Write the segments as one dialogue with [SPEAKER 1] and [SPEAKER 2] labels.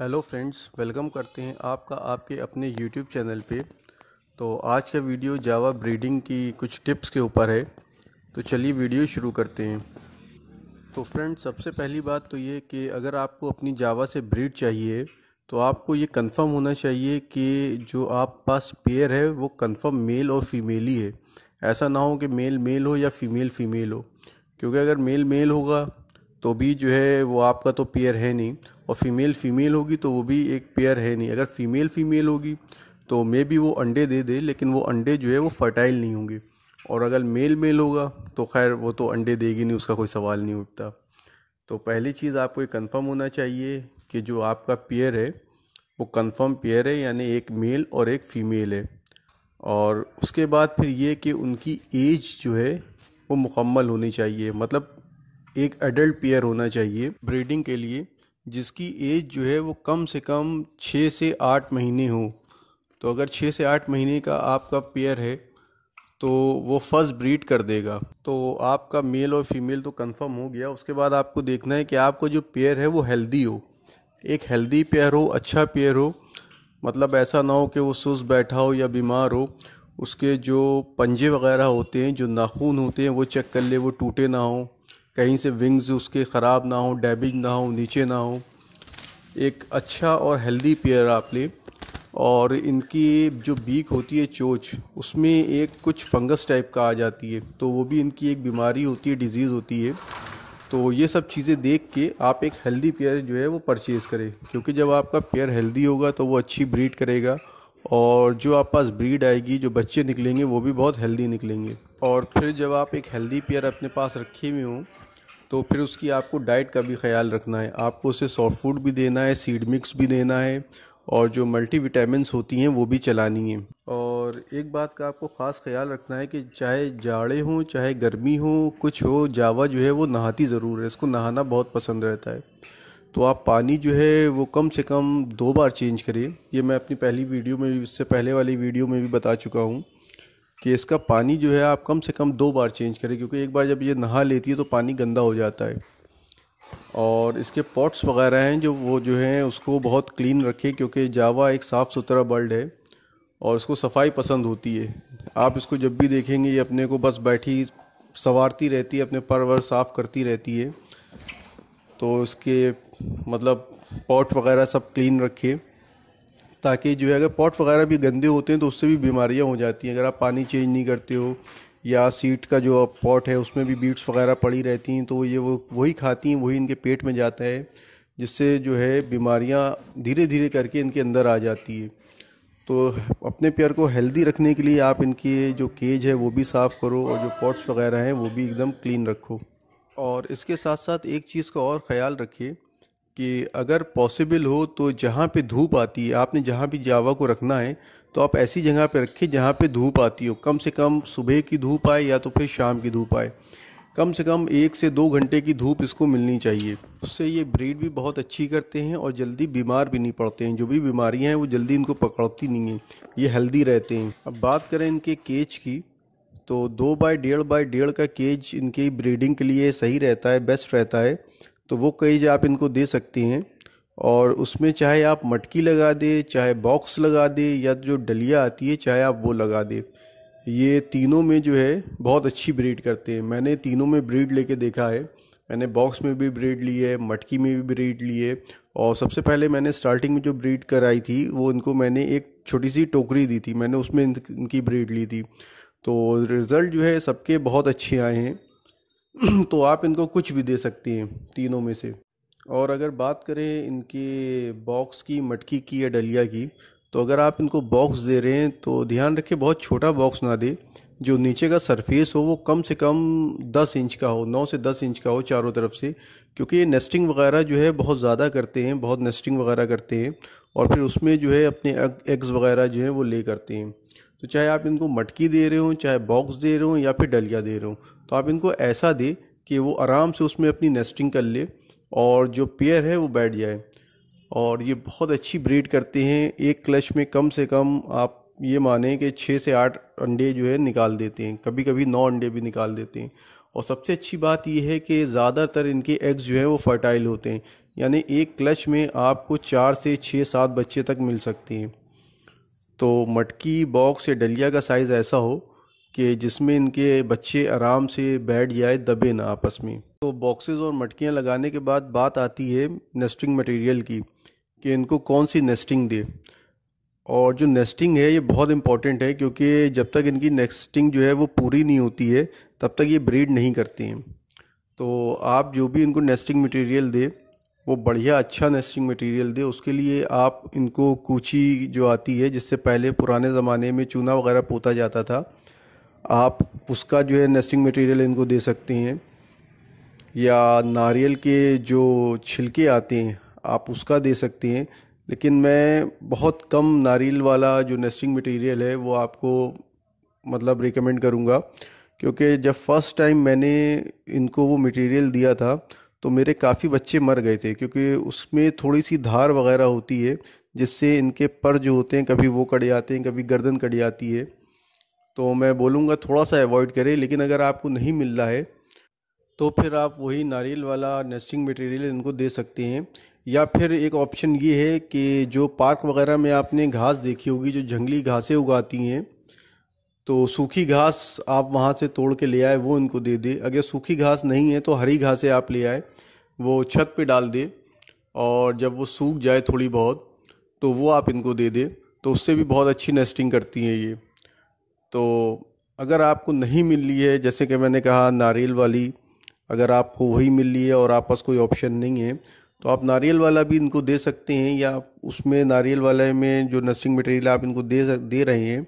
[SPEAKER 1] hello friends welcome करते हैं आपका आपके अपने यूट्यूब चैनल पे तो आज का वीडियो जावा ब्रीडिंग की कुछ टिप्स के ऊपर है तो चलिए वीडियो शुरू करते हैं तो फ्रेंड्स सबसे पहली बात तो ये कि अगर आपको अपनी जावा से ब्रीड चाहिए तो आपको ये कंफर्म होना चाहिए कि जो आप पास पेयर है वो कंफर्म मेल और फीमेल ही है ऐसा ना हो कि मेल मेल हो या फीमेल फीमेल हो क्योंकि अगर मेल मेल होगा तो भी जो है वो आपका तो पेयर है नहीं और फीमेल फीमेल होगी तो वो भी एक पेयर है नहीं अगर फीमेल फीमेल होगी तो मे भी वो अंडे दे दे लेकिन वो अंडे जो है वो फर्टाइल नहीं होंगे और अगर मेल मेल होगा तो खैर वो तो अंडे देगी नहीं उसका कोई सवाल नहीं उठता तो पहली चीज़ आपको ये कन्फर्म होना चाहिए कि जो आपका पेयर है वो कन्फर्म पेयर है यानी एक मेल और एक फीमेल है और उसके बाद फिर ये कि उनकी एज जो है वो मुकम्मल होनी चाहिए मतलब एक एडल्ट पेयर होना चाहिए ब्रीडिंग के लिए जिसकी एज जो है वो कम से कम छः से आठ महीने हो तो अगर छः से आठ महीने का आपका पेयर है तो वो फर्स्ट ब्रीड कर देगा तो आपका मेल और फीमेल तो कंफर्म हो गया उसके बाद आपको देखना है कि आपको जो पेयर है वो हेल्दी हो एक हेल्दी पेयर हो अच्छा पेयर हो मतलब ऐसा ना हो कि वो सुस्त बैठा हो या बीमार हो उसके जो पंजे वगैरह होते हैं जो नाखून होते हैं वो चेक कर ले वो टूटे ना हों कहीं से विंग्स उसके ख़राब ना हो डैमेज ना हो नीचे ना हो एक अच्छा और हेल्दी पेयर आप लें और इनकी जो बीक होती है चोच उसमें एक कुछ फंगस टाइप का आ जाती है तो वो भी इनकी एक बीमारी होती है डिजीज़ होती है तो ये सब चीज़ें देख के आप एक हेल्दी पेयर जो है वो परचेज़ करें क्योंकि जब आपका पेयर हेल्दी होगा तो वो अच्छी ब्रीड करेगा और जो आप पास ब्रीड आएगी जो बच्चे निकलेंगे वो भी बहुत हेल्दी निकलेंगे और फिर जब आप एक हेल्दी पेयर अपने पास रखे हुए हों तो फिर उसकी आपको डाइट का भी ख्याल रखना है आपको उसे सॉफ्ट फूड भी देना है सीड मिक्स भी देना है और जो मल्टी विटामिनस होती हैं वो भी चलानी है और एक बात का आपको ख़ास ख्याल रखना है कि चाहे जाड़े हों चाहे गर्मी हो कुछ हो जावा जो है वो नहाती ज़रूर है इसको नहाना बहुत पसंद रहता है तो आप पानी जो है वो कम से कम दो बार चेंज करिए ये मैं अपनी पहली वीडियो में इससे पहले वाली वीडियो में भी बता चुका हूँ कि इसका पानी जो है आप कम से कम दो बार चेंज करें क्योंकि एक बार जब ये नहा लेती है तो पानी गंदा हो जाता है और इसके पॉट्स वगैरह हैं जो वो जो हैं उसको बहुत क्लीन रखें क्योंकि जावा एक साफ़ सुथरा बर्ड है और उसको सफाई पसंद होती है आप इसको जब भी देखेंगे ये अपने को बस बैठी संवारती रहती है अपने पर वर साफ़ करती रहती है तो इसके मतलब पॉट वगैरह सब क्लीन रखें ताकि जो है अगर पॉट वगैरह भी गंदे होते हैं तो उससे भी बीमारियाँ हो जाती हैं अगर आप पानी चेंज नहीं करते हो या सीट का जो पॉट है उसमें भी बीट्स वगैरह पड़ी रहती हैं तो ये वो वही खाती हैं वही इनके पेट में जाता है जिससे जो है बीमारियाँ धीरे धीरे करके इनके अंदर आ जाती है तो अपने पेयर को हेल्दी रखने के लिए आप इनकी जो केज है वो भी साफ़ करो और जो पॉट्स वगैरह हैं वो भी एकदम क्लीन रखो और इसके साथ साथ एक चीज़ का और ख्याल रखिए कि अगर पॉसिबल हो तो जहाँ पे धूप आती है आपने जहाँ भी जावा को रखना है तो आप ऐसी जगह पे रखिए जहाँ पे धूप आती हो कम से कम सुबह की धूप आए या तो फिर शाम की धूप आए कम से कम एक से दो घंटे की धूप इसको मिलनी चाहिए उससे ये ब्रीड भी बहुत अच्छी करते हैं और जल्दी बीमार भी नहीं पड़ते हैं जो भी बीमारियाँ हैं वो जल्दी इनको पकड़ती नहीं है ये हेल्दी रहते हैं अब बात करें इनके केज की तो दो बाय डेढ़ बाय डेढ़ का केज इनकी ब्रीडिंग के लिए सही रहता है बेस्ट रहता है तो वो केज आप इनको दे सकती हैं और उसमें चाहे आप मटकी लगा दे चाहे बॉक्स लगा दे या जो डलिया आती है चाहे आप वो लगा दे ये तीनों में जो है बहुत अच्छी ब्रीड करते हैं मैंने तीनों में ब्रीड लेके देखा है मैंने बॉक्स में भी ब्रीड ली है मटकी में भी ब्रीड ली है और सबसे पहले मैंने स्टार्टिंग में जो ब्रीड कराई थी वो इनको मैंने एक छोटी सी टोकरी दी थी मैंने उसमें इनकी ब्रीड ली थी तो रिज़ल्ट जो है सबके बहुत अच्छे आए हैं तो आप इनको कुछ भी दे सकती हैं तीनों में से और अगर बात करें इनके बॉक्स की मटकी की या डलिया की तो अगर आप इनको बॉक्स दे रहे हैं तो ध्यान रखें बहुत छोटा बॉक्स ना दें जो नीचे का सरफेस हो वो कम से कम 10 इंच का हो 9 से 10 इंच का हो चारों तरफ से क्योंकि ये नेस्टिंग वगैरह जो है बहुत ज़्यादा करते हैं बहुत नेस्टिंग वगैरह करते हैं और फिर उसमें जो है अपने एग्स वगैरह जो है वो ले करते हैं तो चाहे आप इनको मटकी दे रहे हो चाहे बॉक्स दे रहे हो या फिर डलिया दे रहे हो तो आप इनको ऐसा दे कि वो आराम से उसमें अपनी नेस्टिंग कर ले और जो पेयर है वो बैठ जाए और ये बहुत अच्छी ब्रीड करते हैं एक क्लच में कम से कम आप ये माने कि छः से आठ अंडे जो है निकाल देते हैं कभी कभी नौ अंडे भी निकाल देते हैं और सबसे अच्छी बात यह है कि ज़्यादातर इनके एग्स जो हैं वो फर्टाइल होते हैं यानी एक क्लच में आपको चार से छः सात बच्चे तक मिल सकते हैं तो मटकी बॉक्स या डलिया का साइज़ ऐसा हो कि जिसमें इनके बच्चे आराम से बैठ जाए दबे ना आपस में तो बॉक्सेस और मटकियाँ लगाने के बाद बात आती है नेस्टिंग मटेरियल की कि इनको कौन सी नेस्टिंग दे और जो नेस्टिंग है ये बहुत इम्पॉर्टेंट है क्योंकि जब तक इनकी नेस्टिंग जो है वो पूरी नहीं होती है तब तक ये ब्रीड नहीं करती हैं तो आप जो भी इनको नेस्टिंग मटेरियल दें वो बढ़िया अच्छा नेस्टिंग मटेरियल दे उसके लिए आप इनको कूची जो आती है जिससे पहले पुराने ज़माने में चूना वगैरह पोता जाता था आप उसका जो है नेस्टिंग मटेरियल इनको दे सकते हैं या नारियल के जो छिलके आते हैं आप उसका दे सकते हैं लेकिन मैं बहुत कम नारियल वाला जो नेस्टिंग मटेरियल है वो आपको मतलब रिकमेंड करूँगा क्योंकि जब फर्स्ट टाइम मैंने इनको वो मटेरियल दिया था तो मेरे काफ़ी बच्चे मर गए थे क्योंकि उसमें थोड़ी सी धार वगैरह होती है जिससे इनके पर जो होते हैं कभी वो कट जाते हैं कभी गर्दन कट जाती है तो मैं बोलूँगा थोड़ा सा अवॉइड करें लेकिन अगर आपको नहीं मिल रहा है तो फिर आप वही नारियल वाला नेस्टिंग मटेरियल इनको दे सकते हैं या फिर एक ऑप्शन ये है कि जो पार्क वगैरह में आपने घास देखी होगी जो जंगली घासें उगाती हैं तो सूखी घास आप वहाँ से तोड़ के ले आए वो इनको दे दे अगर सूखी घास नहीं है तो हरी घासें आप ले आए वो छत पे डाल दे और जब वो सूख जाए थोड़ी बहुत तो वो आप इनको दे दे तो उससे भी बहुत अच्छी नेस्टिंग करती हैं ये तो अगर आपको नहीं मिल रही है जैसे कि मैंने कहा नारियल वाली अगर आपको वही मिल रही है और आप पास कोई ऑप्शन नहीं है तो आप नारियल वाला भी इनको दे सकते हैं या उसमें नारियल वाले में जो नेस्टिंग मटेरियल आप इनको दे दे रहे हैं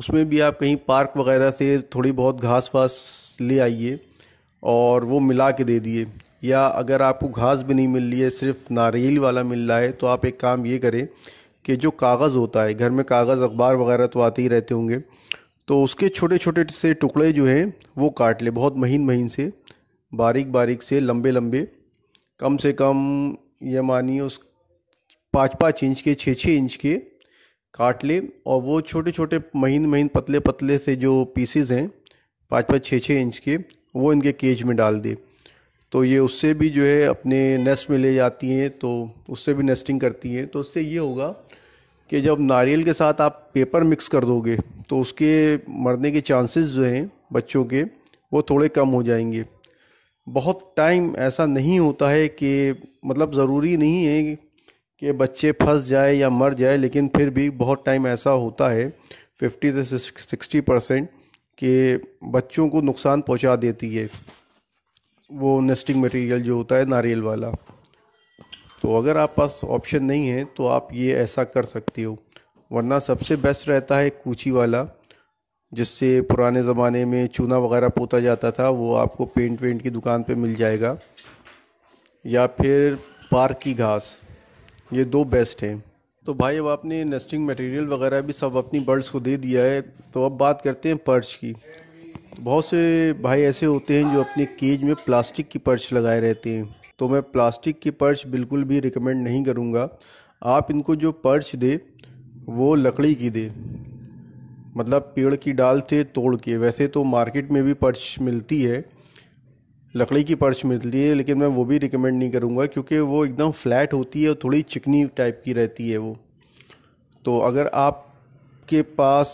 [SPEAKER 1] उसमें भी आप कहीं पार्क वगैरह से थोड़ी बहुत घास वास ले आइए और वो मिला के दे दिए या अगर आपको घास भी नहीं मिल रही है सिर्फ नारियल वाला मिल रहा है तो आप एक काम ये करें कि जो कागज़ होता है घर में कागज़ अखबार वगैरह तो आते ही रहते होंगे तो उसके छोटे छोटे से टुकड़े जो हैं वो काट ले बहुत महीन महीन से बारीक बारीक से लंबे लंबे कम से कम ये मानिए उस पाँच पाँच इंच के छः छः इंच के काट ले और वो छोटे छोटे महीन महीन पतले पतले से जो पीसीज हैं पाँच पाँच छः छः इंच के वो इनके केज में डाल दे तो ये उससे भी जो है अपने नेस्ट में ले जाती हैं तो उससे भी नेस्टिंग करती हैं तो उससे ये होगा कि जब नारियल के साथ आप पेपर मिक्स कर दोगे तो उसके मरने के चांसेस जो हैं बच्चों के वो थोड़े कम हो जाएंगे बहुत टाइम ऐसा नहीं होता है कि मतलब ज़रूरी नहीं है कि बच्चे फंस जाए या मर जाए लेकिन फिर भी बहुत टाइम ऐसा होता है फिफ्टी से सिक्सटी परसेंट के बच्चों को नुकसान पहुंचा देती है वो नेस्टिंग मटेरियल जो होता है नारियल वाला तो अगर आप पास ऑप्शन नहीं है तो आप ये ऐसा कर सकते हो वरना सबसे बेस्ट रहता है कूची वाला जिससे पुराने ज़माने में चूना वगैरह पोता जाता था वो आपको पेंट वेंट की दुकान पे मिल जाएगा या फिर पार्क की घास ये दो बेस्ट हैं तो भाई अब आपने नेस्टिंग मटेरियल वगैरह भी सब अपनी बर्ड्स को दे दिया है तो अब बात करते हैं पर्च की तो बहुत से भाई ऐसे होते हैं जो अपने केज में प्लास्टिक की पर्च लगाए रहते हैं तो मैं प्लास्टिक की पर्च बिल्कुल भी रिकमेंड नहीं करूँगा आप इनको जो पर्च दे वो लकड़ी की दे मतलब पेड़ की डाल से तोड़ के वैसे तो मार्केट में भी पर्च मिलती है लकड़ी की पर्च मिलती है लेकिन मैं वो भी रिकमेंड नहीं करूँगा क्योंकि वो एकदम फ्लैट होती है और थोड़ी चिकनी टाइप की रहती है वो तो अगर आपके पास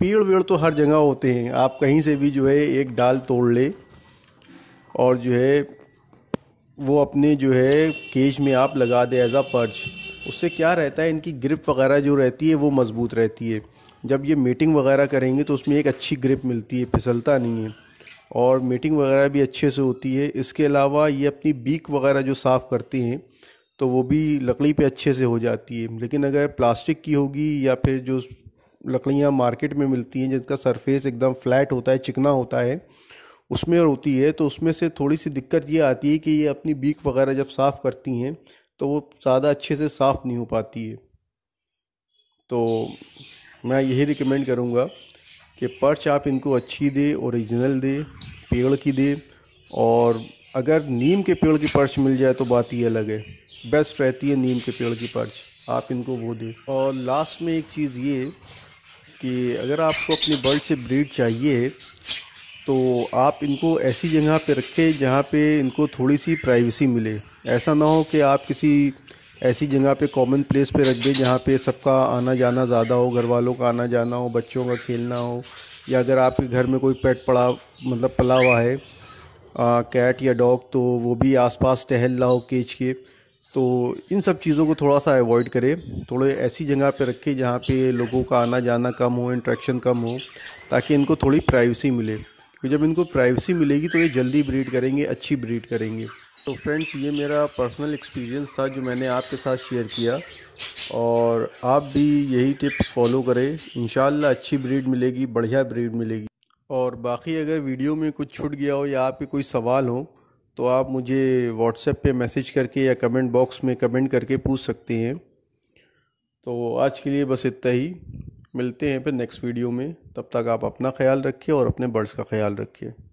[SPEAKER 1] पेड़ वेड़ तो हर जगह होते हैं आप कहीं से भी जो है एक डाल तोड़ ले और जो है वो अपने जो है केज में आप लगा दे एज आ पर्च उससे क्या रहता है इनकी ग्रिप वगैरह जो रहती है वो मज़बूत रहती है जब ये मीटिंग वगैरह करेंगे तो उसमें एक अच्छी ग्रिप मिलती है फिसलता नहीं है और मीटिंग वगैरह भी अच्छे से होती है इसके अलावा ये अपनी बीक वगैरह जो साफ़ करती हैं तो वो भी लकड़ी पे अच्छे से हो जाती है लेकिन अगर प्लास्टिक की होगी या फिर जो लकड़ियाँ मार्केट में मिलती हैं जिनका सरफेस एकदम फ्लैट होता है चिकना होता है उसमें और होती है तो उसमें से थोड़ी सी दिक्कत ये आती है कि ये अपनी बीक वगैरह जब साफ़ करती हैं तो वो ज़्यादा अच्छे से साफ़ नहीं हो पाती है तो मैं यही रिकमेंड करूँगा कि पर्च आप इनको अच्छी दे ओरिजिनल दे पेड़ की दे और अगर नीम के पेड़ की पर्च मिल जाए तो बात ही अलग है बेस्ट रहती है नीम के पेड़ की पर्च आप इनको वो दें और लास्ट में एक चीज़ ये कि अगर आपको अपने बर्ड से ब्रीड चाहिए तो आप इनको ऐसी जगह पे रखें जहाँ पे इनको थोड़ी सी प्राइवेसी मिले ऐसा ना हो कि आप किसी ऐसी जगह पे कॉमन प्लेस पे रख दें जहाँ पे सबका आना जाना ज़्यादा हो घर वालों का आना जाना हो बच्चों का खेलना हो या अगर आपके घर में कोई पेट पड़ा मतलब पला हुआ है आ, कैट या डॉग तो वो भी आसपास टहल लाओ हो केज के तो इन सब चीज़ों को थोड़ा सा अवॉइड करें थोड़े ऐसी जगह पर रखें जहाँ पे लोगों का आना जाना कम हो इंट्रैक्शन कम हो ताकि इनको थोड़ी प्राइवेसी मिले क्योंकि जब इनको प्राइवेसी मिलेगी तो ये जल्दी ब्रीड करेंगे अच्छी ब्रीड करेंगे तो फ्रेंड्स ये मेरा पर्सनल एक्सपीरियंस था जो मैंने आपके साथ शेयर किया और आप भी यही टिप्स फॉलो करें इन अच्छी ब्रीड मिलेगी बढ़िया ब्रीड मिलेगी और बाकी अगर वीडियो में कुछ छूट गया हो या आपके कोई सवाल हो तो आप मुझे व्हाट्सएप पे मैसेज करके या कमेंट बॉक्स में कमेंट करके पूछ सकते हैं तो आज के लिए बस इतना ही मिलते हैं फिर नेक्स्ट वीडियो में तब तक आप अपना ख्याल रखिए और अपने बर्ड्स का ख्याल रखिए